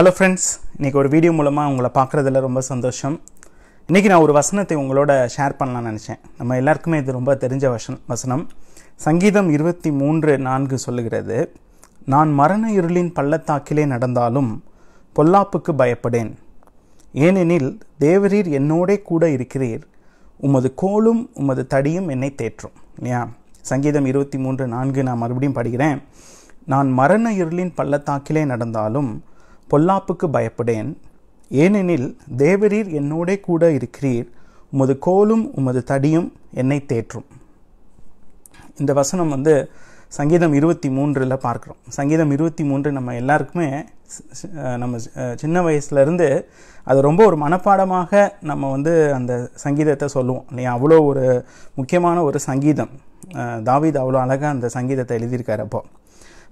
hello friends இன்றைக்கி ஒரு video மூலமாக உங்களை பார்க்குறதுல ரொம்ப சந்தோஷம் இன்றைக்கி நான் ஒரு வசனத்தை உங்களோட ஷேர் பண்ணலாம்னு நினச்சேன் நம்ம எல்லாருக்குமே இது ரொம்ப தெரிஞ்ச வசன் வசனம் சங்கீதம் இருபத்தி மூன்று நான்கு சொல்லுகிறது நான் மரண இருளின் பள்ளத்தாக்கிலே நடந்தாலும் பொல்லாப்புக்கு பயப்படேன் ஏனெனில் தேவரீர் என்னோடே கூட இருக்கிறீர் உமது கோலும் உமது தடியும் என்னை தேற்றும் இல்லையா சங்கீதம் இருபத்தி மூன்று நான்கு நான் மறுபடியும் படிக்கிறேன் நான் மரண இருளின் பள்ளத்தாக்கிலே நடந்தாலும் பொல்லாப்புக்கு பயப்படேன் ஏனெனில் தேவரீர் என்னோடே கூட இருக்கிறீர் உமது கோலும் உமது தடியும் என்னை தேற்றும் இந்த வசனம் வந்து சங்கீதம் இருபத்தி மூன்றில் பார்க்குறோம் சங்கீதம் இருபத்தி மூன்று நம்ம எல்லாருக்குமே நம்ம சின்ன வயசுலேருந்து அது ரொம்ப ஒரு மனப்பாடமாக நம்ம வந்து அந்த சங்கீதத்தை சொல்லுவோம் இல்லையா அவ்வளோ ஒரு முக்கியமான ஒரு சங்கீதம் தாவித் அவ்வளோ அழகாக அந்த சங்கீதத்தை எழுதியிருக்காரு அப்போது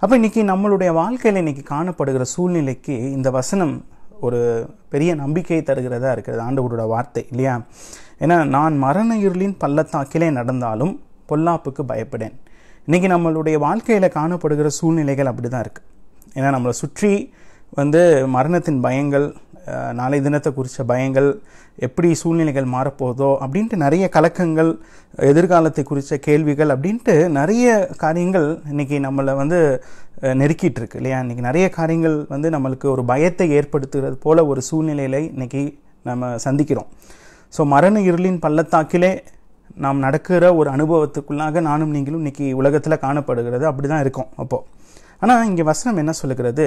அப்போ இன்றைக்கி நம்மளுடைய வாழ்க்கையில் இன்றைக்கி காணப்படுகிற சூழ்நிலைக்கு இந்த வசனம் ஒரு பெரிய நம்பிக்கையை தருகிறதா இருக்கிறது ஆண்டவரோட வார்த்தை இல்லையா ஏன்னா நான் மரண இருளின் பள்ளத்தாக்கிலே நடந்தாலும் பொல்லாப்புக்கு பயப்படேன் இன்றைக்கி நம்மளுடைய வாழ்க்கையில் காணப்படுகிற சூழ்நிலைகள் அப்படி தான் இருக்குது ஏன்னா நம்மளை சுற்றி வந்து மரணத்தின் பயங்கள் நாளை தினத்தை குறித்த பயங்கள் எப்படி சூழ்நிலைகள் மாறப்போதோ அப்படின்ட்டு நிறைய கலக்கங்கள் எதிர்காலத்தை குறித்த கேள்விகள் அப்படின்ட்டு நிறைய காரியங்கள் இன்றைக்கி நம்மளை வந்து நெருக்கிட்டு இருக்கு இல்லையா இன்றைக்கி நிறைய காரியங்கள் வந்து நம்மளுக்கு ஒரு பயத்தை ஏற்படுத்துகிறது போல ஒரு சூழ்நிலையில இன்றைக்கி நம்ம சந்திக்கிறோம் ஸோ மரண இருளின் பள்ளத்தாக்கிலே நாம் நடக்கிற ஒரு அனுபவத்துக்குள்ளாக நானும் நீங்களும் இன்றைக்கி உலகத்தில் காணப்படுகிறது அப்படி தான் இருக்கும் அப்போது ஆனால் இங்கே வசனம் என்ன சொல்லுகிறது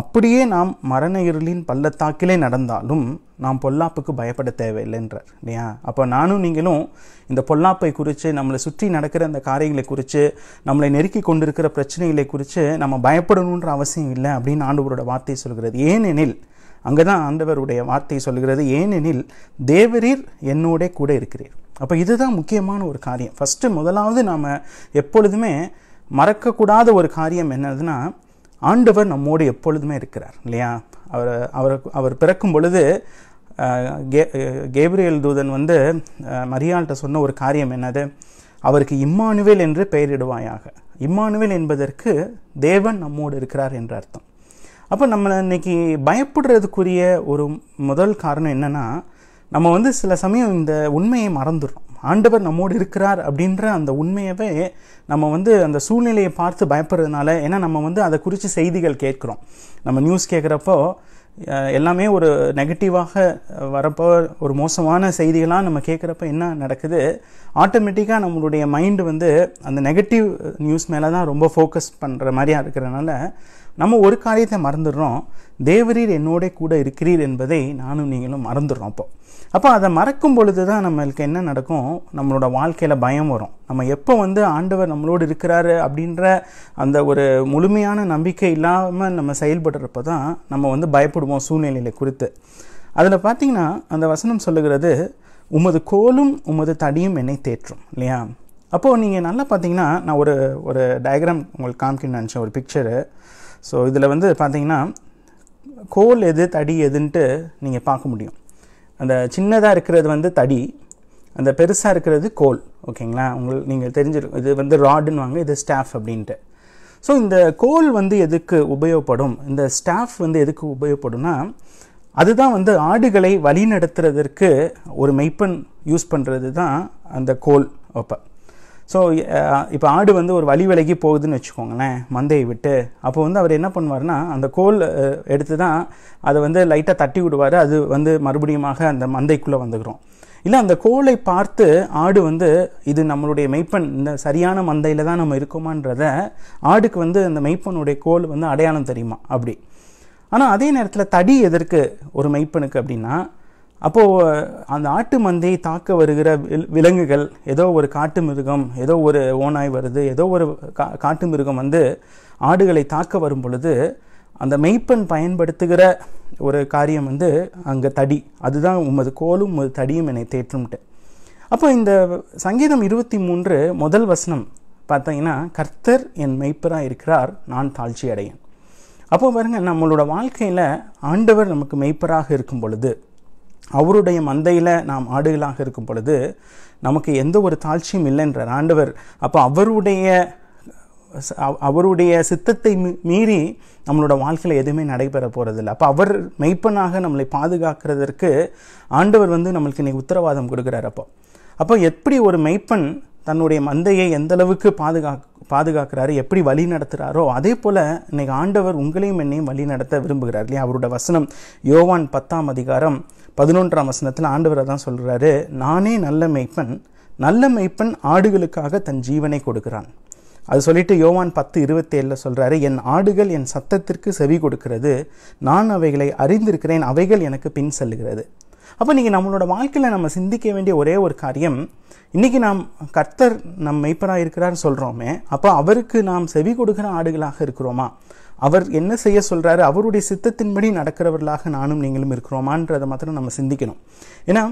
அப்படியே நாம் மரண இருளின் பள்ளத்தாக்கிலே நடந்தாலும் நாம் பொல்லாப்புக்கு பயப்பட தேவையில்லைன்றார் இல்லையா அப்போ நானும் நீங்களும் இந்த பொல்லாப்பை குறித்து நம்மளை சுற்றி நடக்கிற அந்த காரியங்களை குறித்து நம்மளை நெருக்கி கொண்டிருக்கிற பிரச்சனைகளை குறித்து நம்ம பயப்படணுன்ற அவசியம் இல்லை அப்படின்னு ஆண்டவரோட வார்த்தை சொல்கிறது ஏனெனில் அங்கே தான் ஆண்டவருடைய வார்த்தை சொல்கிறது ஏனெனில் தேவரீர் என்னோட கூட இருக்கிறீர் அப்போ இதுதான் முக்கியமான ஒரு காரியம் ஃபஸ்ட்டு முதலாவது நாம் எப்பொழுதுமே மறக்கக்கூடாத ஒரு காரியம் என்னதுன்னா ஆண்டவர் நம்மோடு எப்பொழுதுமே இருக்கிறார் இல்லையா அவர் அவர் அவர் பிறக்கும் பொழுது கே கேப்ரியல் தூதன் வந்து மரியாள்கிட்ட சொன்ன ஒரு காரியம் என்னது அவருக்கு இம்மானுவேல் என்று பெயரிடுவாயாக இம்மானுவேல் என்பதற்கு தேவன் நம்மோடு இருக்கிறார் என்ற அர்த்தம் அப்போ நம்ம இன்னைக்கு பயப்படுறதுக்குரிய ஒரு முதல் காரணம் என்னென்னா நம்ம வந்து சில சமயம் இந்த உண்மையை மறந்துடுறோம் ஆண்டவர் நம்மோடு இருக்கிறார் அப்படின்ற அந்த உண்மையவே நம்ம வந்து அந்த சூழ்நிலையை பார்த்து பயப்படுறதுனால ஏன்னா நம்ம வந்து அதை குறித்து செய்திகள் கேட்குறோம் நம்ம நியூஸ் கேட்குறப்போ எல்லாமே ஒரு நெகட்டிவாக வரப்போ ஒரு மோசமான செய்திகளாக நம்ம கேட்குறப்ப என்ன நடக்குது ஆட்டோமேட்டிக்காக நம்மளுடைய மைண்டு வந்து அந்த நெகட்டிவ் நியூஸ் மேலே தான் ரொம்ப ஃபோக்கஸ் பண்ணுற மாதிரியாக இருக்கிறனால நம்ம ஒரு காரியத்தை மறந்துடுறோம் தேவரீர் என்னோட கூட இருக்கிறீர் என்பதை நானும் நீங்களும் மறந்துடுறோம் அப்போ அப்போ அதை மறக்கும் பொழுது தான் நம்மளுக்கு என்ன நடக்கும் நம்மளோட வாழ்க்கையில் பயம் வரும் நம்ம எப்போ வந்து ஆண்டவர் நம்மளோடு இருக்கிறாரு அப்படின்ற அந்த ஒரு முழுமையான நம்பிக்கை இல்லாமல் நம்ம செயல்படுறப்ப தான் நம்ம வந்து பயப்படுவோம் சூழ்நிலையில குறித்து அதில் பார்த்தீங்கன்னா அந்த வசனம் சொல்லுகிறது உமது கோலும் உமது தடியும் என்னை தேற்றும் இல்லையா அப்போது நீங்கள் நல்லா பார்த்தீங்கன்னா நான் ஒரு ஒரு டயக்ராம் உங்களுக்கு காமிக்கணும்னு நினச்சேன் ஒரு பிக்சரு ஸோ இதில் வந்து பார்த்தீங்கன்னா கோல் எது தடி எதுன்ட்டு நீங்கள் பார்க்க முடியும் அந்த சின்னதாக இருக்கிறது வந்து தடி அந்த பெருசாக இருக்கிறது கோல் ஓகேங்களா உங்கள் நீங்கள் தெரிஞ்சிருக்கும் இது வந்து ராடுன்னு வாங்க இது ஸ்டாஃப் அப்படின்ட்டு ஸோ இந்த கோல் வந்து எதுக்கு உபயோகப்படும் இந்த ஸ்டாஃப் வந்து எதுக்கு உபயோகப்படும்னா அதுதான் வந்து ஆடுகளை வழி நடத்துறதற்கு ஒரு மெய்ப்பன் யூஸ் பண்ணுறது தான் அந்த கோல் அப்போ ஸோ eh, இப்போ ஆடு வந்து ஒரு வழி விலகி போகுதுன்னு வச்சுக்கோங்களேன் மந்தையை விட்டு அப்போ வந்து அவர் என்ன பண்ணுவார்னா அந்த கோல் எடுத்து தான் அதை வந்து லைட்டாக தட்டி விடுவார் அது வந்து மறுபடியுமாக அந்த மந்தைக்குள்ளே வந்துக்கிறோம் இல்லை அந்த கோலை பார்த்து ஆடு வந்து இது நம்மளுடைய மெய்ப்பன் இந்த சரியான மந்தையில் தான் நம்ம இருக்கோமான்றத ஆடுக்கு வந்து அந்த மெய்ப்பனுடைய கோல் வந்து அடையாளம் தெரியுமா அப்படி ஆனால் அதே நேரத்தில் தடி எதற்கு ஒரு மெய்ப்பனுக்கு அப்படின்னா அப்போது அந்த ஆட்டு மந்தையை தாக்க வருகிற விலங்குகள் ஏதோ ஒரு காட்டு மிருகம் ஏதோ ஒரு ஓனாய் வருது ஏதோ ஒரு கா காட்டு மிருகம் வந்து ஆடுகளை தாக்க வரும் பொழுது அந்த மெய்ப்பெண் பயன்படுத்துகிற ஒரு காரியம் வந்து அங்கே தடி அதுதான் உமது கோலும் உமது தடியும் என்னை தேற்றும்ட்டு அப்போ இந்த சங்கீதம் இருபத்தி மூன்று முதல் வசனம் பார்த்தீங்கன்னா கர்த்தர் என் மெய்ப்பராக இருக்கிறார் நான் தாழ்ச்சி அடையன் அப்போ பாருங்கள் நம்மளோட வாழ்க்கையில் ஆண்டவர் நமக்கு மெய்ப்பராக இருக்கும் பொழுது அவருடைய மந்தையில் நாம் ஆடுகளாக இருக்கும் பொழுது நமக்கு எந்த ஒரு தாழ்ச்சியும் இல்லைன்றார் ஆண்டவர் அப்போ அவருடைய அவருடைய சித்தத்தை மீறி நம்மளோட வாழ்க்கையில் எதுவுமே நடைபெற போகிறதில்ல அப்போ அவர் மெய்ப்பனாக நம்மளை பாதுகாக்கிறதற்கு ஆண்டவர் வந்து நம்மளுக்கு இன்னைக்கு உத்தரவாதம் கொடுக்குறார் அப்போ அப்போ எப்படி ஒரு மெய்ப்பன் தன்னுடைய மந்தையை எந்த அளவுக்கு பாதுகாக்கிறாரு எப்படி வழி நடத்துகிறாரோ அதே போல் இன்னைக்கு ஆண்டவர் உங்களையும் என்னையும் வழி நடத்த விரும்புகிறார் இல்லையா அவரோட வசனம் யோவான் பத்தாம் அதிகாரம் பதினொன்றாம் வசனத்தில் ஆண்டவர் தான் சொல்கிறாரு நானே நல்ல மெய்ப்பன் நல்ல மெய்ப்பன் ஆடுகளுக்காக தன் ஜீவனை கொடுக்கிறான் அது சொல்லிட்டு யோவான் பத்து இருபத்தேழில் சொல்கிறாரு என் ஆடுகள் என் சத்தத்திற்கு செவி கொடுக்கிறது நான் அவைகளை அறிந்திருக்கிறேன் அவைகள் எனக்கு பின் செல்லுகிறது அப்போ நீங்கள் நம்மளோட வாழ்க்கையில் நம்ம சிந்திக்க வேண்டிய ஒரே ஒரு காரியம் இன்றைக்கி நாம் கர்த்தர் நம் மெய்ப்பராக இருக்கிறார் சொல்கிறோமே அப்போ அவருக்கு நாம் செவி கொடுக்கிற ஆடுகளாக இருக்கிறோமா அவர் என்ன செய்ய சொல்கிறாரு அவருடைய சித்தத்தின்படி நடக்கிறவர்களாக நானும் நீங்களும் இருக்கிறோமான்றதை மாத்திரம் நம்ம சிந்திக்கணும் ஏன்னா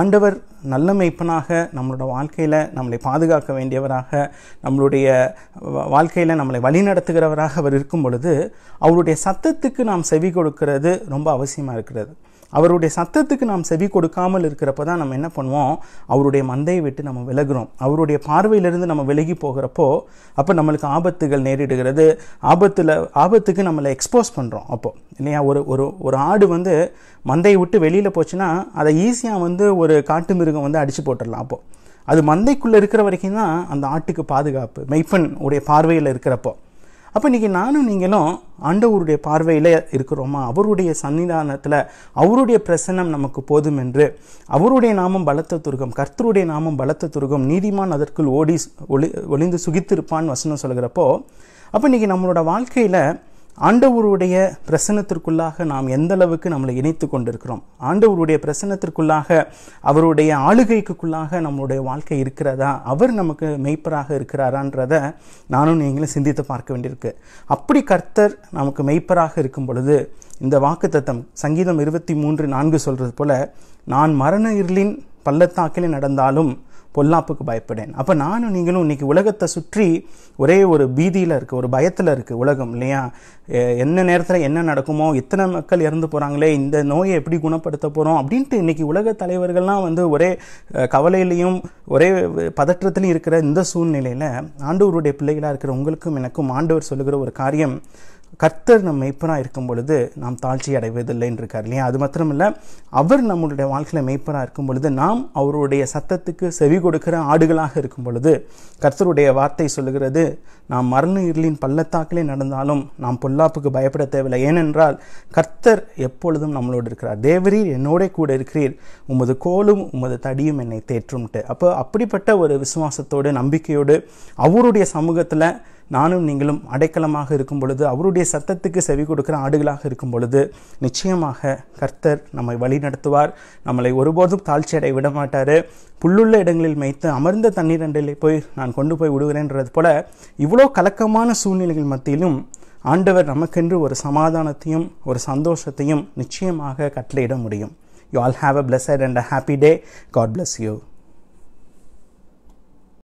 ஆண்டவர் நல்ல மெய்ப்பனாக நம்மளோட வாழ்க்கையில் நம்மளை பாதுகாக்க வேண்டியவராக நம்மளுடைய வாழ்க்கையில் நம்மளை வழிநடத்துகிறவராக அவர் இருக்கும் பொழுது அவருடைய சத்தத்துக்கு நாம் செவி கொடுக்கிறது ரொம்ப அவசியமாக இருக்கிறது அவருடைய சத்தத்துக்கு நாம் செவி கொடுக்காமல் இருக்கிறப்ப தான் நம்ம என்ன பண்ணுவோம் அவருடைய மந்தையை விட்டு நம்ம விலகிறோம் அவருடைய பார்வையிலிருந்து நம்ம விலகி போகிறப்போ அப்போ நம்மளுக்கு ஆபத்துகள் நேரிடுகிறது ஆபத்தில் ஆபத்துக்கு நம்மளை எக்ஸ்போஸ் பண்ணுறோம் அப்போது இல்லையா ஒரு ஒரு ஒரு ஆடு வந்து மந்தையை விட்டு வெளியில் போச்சுன்னா அதை ஈஸியாக வந்து ஒரு காட்டு மிருகம் வந்து அடித்து போட்டுடலாம் அப்போது அது மந்தைக்குள்ளே இருக்கிற வரைக்கும் தான் அந்த ஆட்டுக்கு பாதுகாப்பு மெய்ப்பன் உடைய பார்வையில் இருக்கிறப்போ அப்போ இன்றைக்கி நானும் நீங்களும் ஆண்டவருடைய பார்வையில் இருக்கிறோமா அவருடைய சன்னிதானத்தில் அவருடைய பிரசனம் நமக்கு போதும் என்று அவருடைய நாமம் பலத்த துருகம் கர்த்தருடைய நாமம் பலத்த துருகம் நீதிமான் அதற்குள் ஓடி ஒளி ஒளிந்து சுகித்திருப்பான்னு வசனம் சொல்கிறப்போ அப்போ இன்றைக்கி நம்மளோட வாழ்க்கையில் ஆண்டவருடைய பிரசனத்திற்குள்ளாக நாம் எந்த அளவுக்கு நம்மளை இணைத்து கொண்டிருக்கிறோம் ஆண்டவருடைய பிரசனத்திற்குள்ளாக அவருடைய ஆளுகைக்குள்ளாக நம்மளுடைய வாழ்க்கை இருக்கிறதா அவர் நமக்கு மெய்ப்பராக இருக்கிறாரான்றத நானும் நீங்களும் சிந்தித்து பார்க்க வேண்டியிருக்கு அப்படி கர்த்தர் நமக்கு மெய்ப்பராக இருக்கும் பொழுது இந்த வாக்கு தத்தம் சங்கீதம் இருபத்தி மூன்று நான்கு சொல்கிறது போல நான் மரண இருளின் பள்ளத்தாக்கிலே நடந்தாலும் பொல்லாப்புக்கு பயப்படேன் அப்போ நானும் நீங்களும் இன்றைக்கி உலகத்தை சுற்றி ஒரே ஒரு பீதியில் இருக்குது ஒரு பயத்தில் இருக்குது உலகம் இல்லையா என்ன நேரத்தில் என்ன நடக்குமோ இத்தனை மக்கள் இறந்து போகிறாங்களே இந்த நோயை எப்படி குணப்படுத்த போகிறோம் அப்படின்ட்டு இன்றைக்கி உலக தலைவர்கள்லாம் வந்து ஒரே கவலையிலையும் ஒரே பதற்றத்துலையும் இருக்கிற இந்த சூழ்நிலையில் ஆண்டவருடைய பிள்ளைகளாக இருக்கிற உங்களுக்கும் எனக்கும் ஆண்டவர் சொல்லுகிற ஒரு காரியம் கர்த்தர் நம் மெய்ப்பராக இருக்கும் பொழுது நாம் தாழ்ச்சி அடைவதில்லை என்று இருக்கார் இல்லையா அது மாத்திரமில்லை அவர் நம்மளுடைய வாழ்க்கையில் மெய்ப்பராக இருக்கும் பொழுது நாம் அவருடைய சத்தத்துக்கு செவி கொடுக்கிற ஆடுகளாக இருக்கும் பொழுது கர்த்தருடைய வார்த்தை சொல்லுகிறது நாம் மரண இருளின் பள்ளத்தாக்கிலே நடந்தாலும் நாம் பொல்லாப்புக்கு பயப்பட தேவையில்லை ஏனென்றால் கர்த்தர் எப்பொழுதும் நம்மளோடு இருக்கிறார் தேவரீர் என்னோட கூட இருக்கிறீர் உமது கோலும் உமது தடியும் என்னை தேற்றும்ட்டு அப்போ அப்படிப்பட்ட ஒரு விசுவாசத்தோடு நம்பிக்கையோடு அவருடைய சமூகத்தில் நானும் நீங்களும் அடைக்கலமாக இருக்கும் பொழுது அவருடைய சத்தத்துக்கு செவி கொடுக்கிற ஆடுகளாக இருக்கும் பொழுது நிச்சயமாக கர்த்தர் நம்மை வழி நடத்துவார் நம்மளை ஒருபோதும் தாழ்ச்சியடை விட மாட்டார் புல்லுள்ள இடங்களில் மேய்த்து அமர்ந்த தண்ணீரண்டிலே போய் நான் கொண்டு போய் விடுகிறேன்றது போல இவ்வளோ கலக்கமான சூழ்நிலைகள் மத்தியிலும் ஆண்டவர் நமக்கென்று ஒரு சமாதானத்தையும் ஒரு சந்தோஷத்தையும் நிச்சயமாக கட்டளையிட முடியும் you all have a blessed and a happy day God bless you